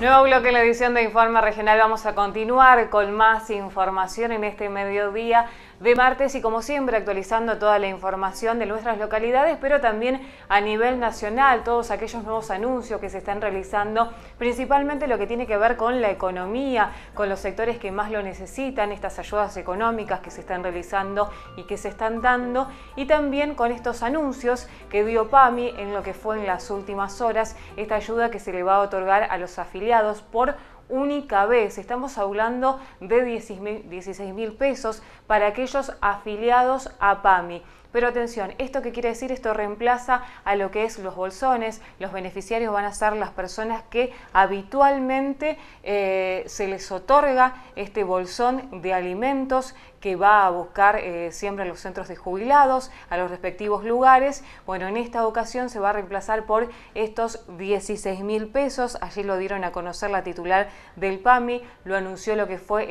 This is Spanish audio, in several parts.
Nuevo bloque en la edición de Informe Regional. Vamos a continuar con más información en este mediodía de martes y como siempre actualizando toda la información de nuestras localidades, pero también a nivel nacional, todos aquellos nuevos anuncios que se están realizando, principalmente lo que tiene que ver con la economía, con los sectores que más lo necesitan, estas ayudas económicas que se están realizando y que se están dando, y también con estos anuncios que dio PAMI en lo que fue en las últimas horas, esta ayuda que se le va a otorgar a los afiliados por única vez. Estamos hablando de 16 mil pesos para aquellos afiliados a PAMI. Pero atención, esto que quiere decir, esto reemplaza a lo que es los bolsones. Los beneficiarios van a ser las personas que habitualmente eh, se les otorga este bolsón de alimentos que va a buscar eh, siempre a los centros de jubilados, a los respectivos lugares. Bueno, en esta ocasión se va a reemplazar por estos 16 mil pesos. Allí lo dieron a conocer la titular del PAMI, lo anunció lo que fue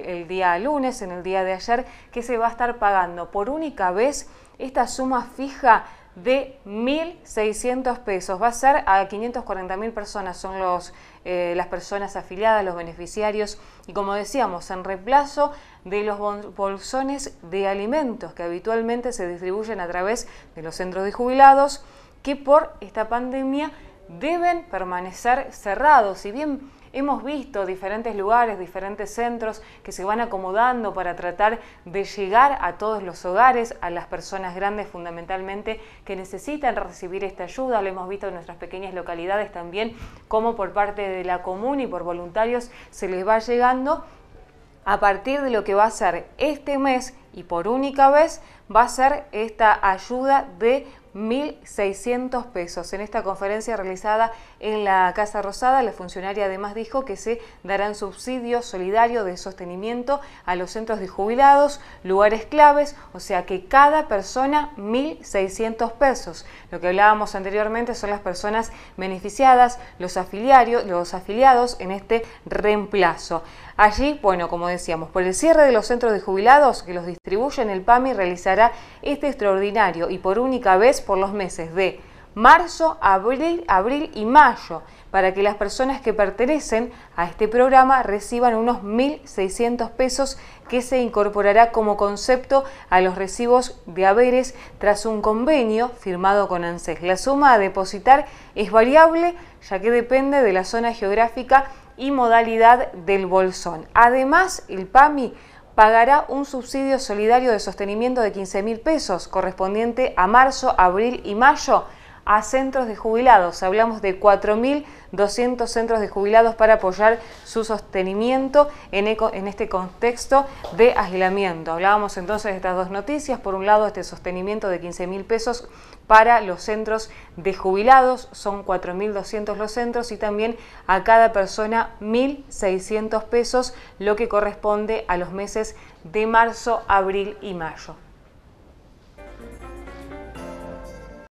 el, el día lunes, en el día de ayer, que se va a estar pagando por única vez esta suma fija de 1.600 pesos. Va a ser a 540.000 personas, son los, eh, las personas afiliadas, los beneficiarios. Y como decíamos, en reemplazo de los bolsones de alimentos que habitualmente se distribuyen a través de los centros de jubilados, que por esta pandemia deben permanecer cerrados. Si bien Hemos visto diferentes lugares, diferentes centros que se van acomodando para tratar de llegar a todos los hogares, a las personas grandes fundamentalmente que necesitan recibir esta ayuda. Lo hemos visto en nuestras pequeñas localidades también, como por parte de la Comuna y por voluntarios se les va llegando a partir de lo que va a ser este mes y por única vez va a ser esta ayuda de 1.600 pesos. En esta conferencia realizada en la Casa Rosada, la funcionaria además dijo que se darán subsidios solidarios de sostenimiento a los centros de jubilados, lugares claves, o sea que cada persona 1.600 pesos. Lo que hablábamos anteriormente son las personas beneficiadas, los, los afiliados en este reemplazo. Allí, bueno, como decíamos, por el cierre de los centros de jubilados que los distribuyen, el PAMI realizará este extraordinario y por única vez por los meses de marzo, abril, abril y mayo, para que las personas que pertenecen a este programa reciban unos 1.600 pesos que se incorporará como concepto a los recibos de haberes tras un convenio firmado con ANSES. La suma a depositar es variable ya que depende de la zona geográfica y modalidad del bolsón. Además, el PAMI pagará un subsidio solidario de sostenimiento de 15 mil pesos correspondiente a marzo, abril y mayo a centros de jubilados. Hablamos de 4.200 centros de jubilados para apoyar su sostenimiento en, en este contexto de aislamiento. Hablábamos entonces de estas dos noticias. Por un lado, este sostenimiento de 15.000 pesos para los centros de jubilados, son 4.200 los centros y también a cada persona 1.600 pesos, lo que corresponde a los meses de marzo, abril y mayo.